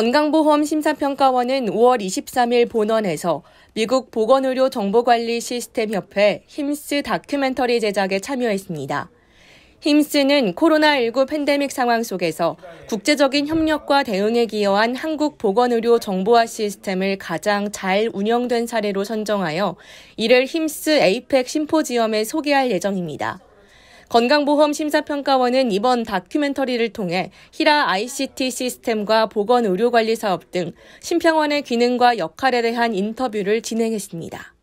건강보험심사평가원은 5월 23일 본원에서 미국 보건의료정보관리시스템협회 힘스 다큐멘터리 제작에 참여했습니다. 힘스는 코로나19 팬데믹 상황 속에서 국제적인 협력과 대응에 기여한 한국 보건의료 정보화 시스템을 가장 잘 운영된 사례로 선정하여 이를 힘스 에이펙 심포지엄에 소개할 예정입니다. 건강보험 심사평가원은 이번 다큐멘터리를 통해 히라 ICT 시스템과 보건의료관리 사업 등 심평원의 기능과 역할에 대한 인터뷰를 진행했습니다.